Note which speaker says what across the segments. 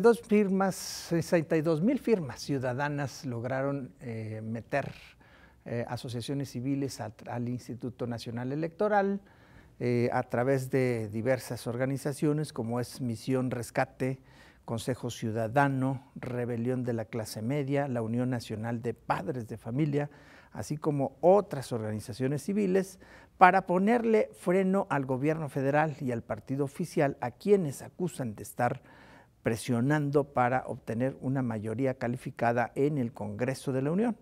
Speaker 1: 62 firmas, 62 mil firmas ciudadanas lograron eh, meter eh, asociaciones civiles al Instituto Nacional Electoral eh, a través de diversas organizaciones como es Misión Rescate, Consejo Ciudadano, Rebelión de la Clase Media, la Unión Nacional de Padres de Familia, así como otras organizaciones civiles, para ponerle freno al gobierno federal y al partido oficial a quienes acusan de estar presionando para obtener una mayoría calificada en el Congreso de la Unión.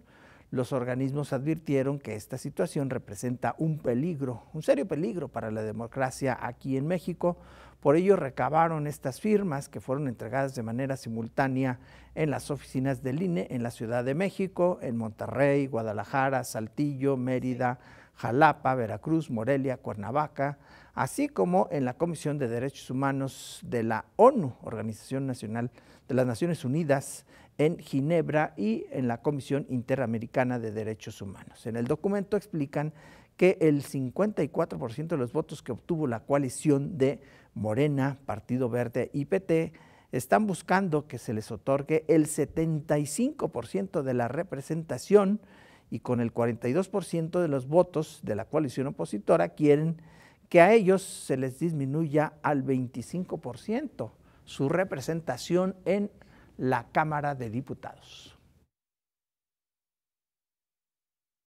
Speaker 1: Los organismos advirtieron que esta situación representa un peligro, un serio peligro para la democracia aquí en México. Por ello recabaron estas firmas que fueron entregadas de manera simultánea en las oficinas del INE en la Ciudad de México, en Monterrey, Guadalajara, Saltillo, Mérida, Jalapa, Veracruz, Morelia, Cuernavaca, así como en la Comisión de Derechos Humanos de la ONU, Organización Nacional de las Naciones Unidas, en Ginebra y en la Comisión Interamericana de Derechos Humanos. En el documento explican que el 54% de los votos que obtuvo la coalición de Morena, Partido Verde y PT están buscando que se les otorgue el 75% de la representación y con el 42% de los votos de la coalición opositora quieren que a ellos se les disminuya al 25% su representación en la Cámara de Diputados.